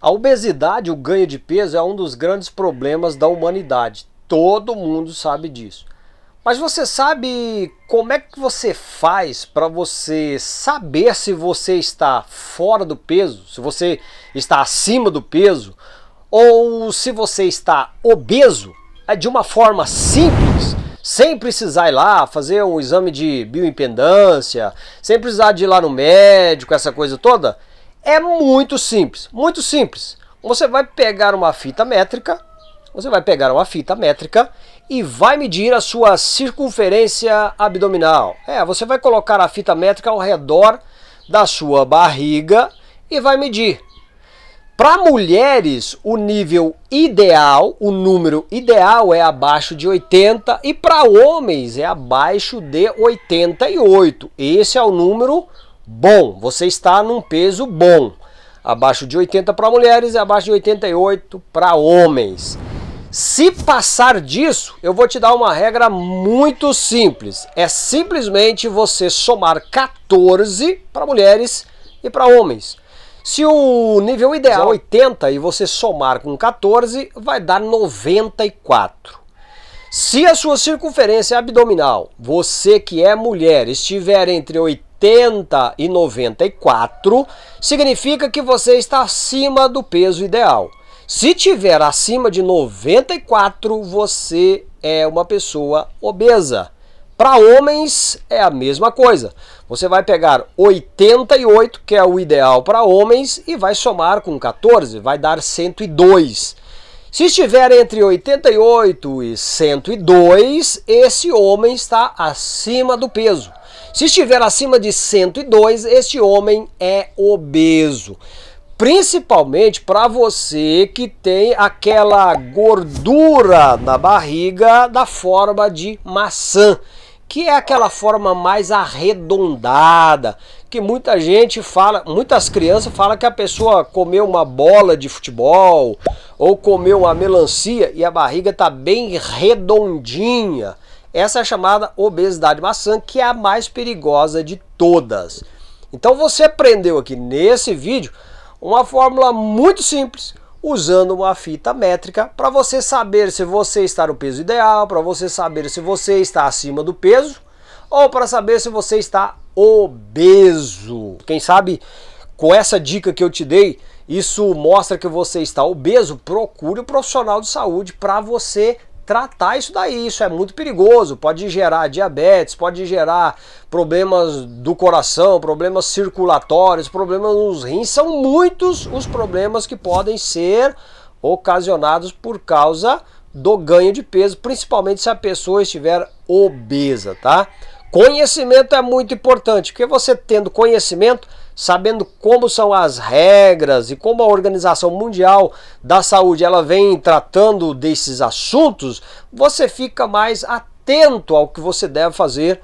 A obesidade, o ganho de peso, é um dos grandes problemas da humanidade. Todo mundo sabe disso. Mas você sabe como é que você faz para você saber se você está fora do peso, se você está acima do peso ou se você está obeso? É de uma forma simples, sem precisar ir lá fazer um exame de bioimpedância, sem precisar de ir lá no médico, essa coisa toda. É muito simples, muito simples. Você vai pegar uma fita métrica, você vai pegar uma fita métrica e vai medir a sua circunferência abdominal. É, você vai colocar a fita métrica ao redor da sua barriga e vai medir. Para mulheres, o nível ideal, o número ideal é abaixo de 80 e para homens é abaixo de 88. Esse é o número bom. Você está num peso bom. Abaixo de 80 para mulheres e abaixo de 88 para homens. Se passar disso, eu vou te dar uma regra muito simples. É simplesmente você somar 14 para mulheres e para homens. Se o nível ideal é 80 e você somar com 14, vai dar 94. Se a sua circunferência é abdominal, você que é mulher, estiver entre 80 80 e 94, significa que você está acima do peso ideal. Se tiver acima de 94, você é uma pessoa obesa. Para homens é a mesma coisa. Você vai pegar 88, que é o ideal para homens, e vai somar com 14, vai dar 102. Se estiver entre 88 e 102, esse homem está acima do peso. Se estiver acima de 102, este homem é obeso. Principalmente para você que tem aquela gordura na barriga da forma de maçã, que é aquela forma mais arredondada, que muita gente fala, muitas crianças falam que a pessoa comeu uma bola de futebol ou comeu uma melancia e a barriga está bem redondinha. Essa é a chamada obesidade maçã, que é a mais perigosa de todas. Então você aprendeu aqui nesse vídeo uma fórmula muito simples usando uma fita métrica para você saber se você está no peso ideal, para você saber se você está acima do peso ou para saber se você está obeso. Quem sabe com essa dica que eu te dei, isso mostra que você está obeso, procure o um profissional de saúde para você tratar isso daí. Isso é muito perigoso, pode gerar diabetes, pode gerar problemas do coração, problemas circulatórios, problemas nos rins. São muitos os problemas que podem ser ocasionados por causa do ganho de peso, principalmente se a pessoa estiver obesa, tá? Conhecimento é muito importante, porque você tendo conhecimento, sabendo como são as regras e como a Organização Mundial da Saúde ela vem tratando desses assuntos, você fica mais atento ao que você deve fazer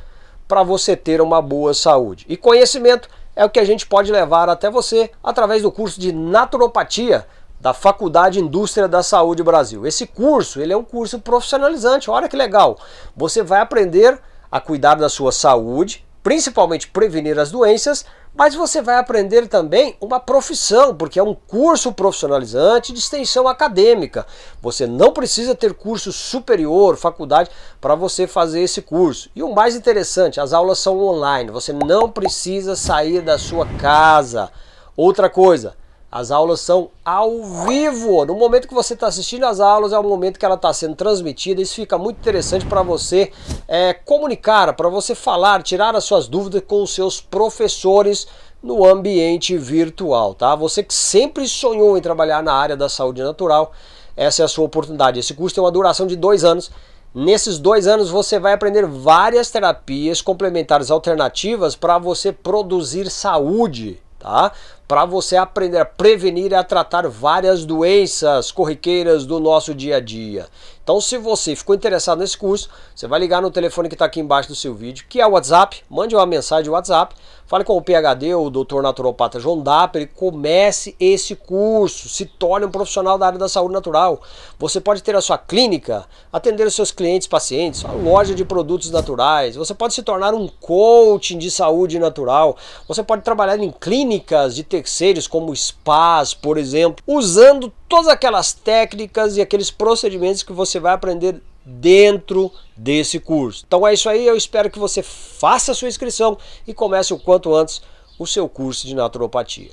para você ter uma boa saúde. E conhecimento é o que a gente pode levar até você através do curso de naturopatia da Faculdade Indústria da Saúde Brasil. Esse curso, ele é um curso profissionalizante, olha que legal. Você vai aprender a cuidar da sua saúde, principalmente prevenir as doenças mas você vai aprender também uma profissão, porque é um curso profissionalizante de extensão acadêmica. Você não precisa ter curso superior, faculdade, para você fazer esse curso. E o mais interessante, as aulas são online, você não precisa sair da sua casa. Outra coisa, as aulas são ao vivo. No momento que você está assistindo as aulas, é o momento que ela está sendo transmitida. Isso fica muito interessante para você é, comunicar, para você falar, tirar as suas dúvidas com os seus professores no ambiente virtual, tá? Você que sempre sonhou em trabalhar na área da saúde natural, essa é a sua oportunidade. Esse curso tem uma duração de dois anos. Nesses dois anos você vai aprender várias terapias complementares alternativas para você produzir saúde, tá? para você aprender a prevenir e a tratar várias doenças corriqueiras do nosso dia a dia. Então, se você ficou interessado nesse curso, você vai ligar no telefone que está aqui embaixo do seu vídeo, que é o WhatsApp, mande uma mensagem WhatsApp, fale com o PHD o Dr. Naturopata João Dapper e comece esse curso, se torne um profissional da área da saúde natural. Você pode ter a sua clínica, atender os seus clientes, pacientes, a loja de produtos naturais, você pode se tornar um coaching de saúde natural, você pode trabalhar em clínicas de terceiros como spas, por exemplo, usando todas aquelas técnicas e aqueles procedimentos que você vai aprender dentro desse curso. Então é isso aí, eu espero que você faça a sua inscrição e comece o quanto antes o seu curso de naturopatia.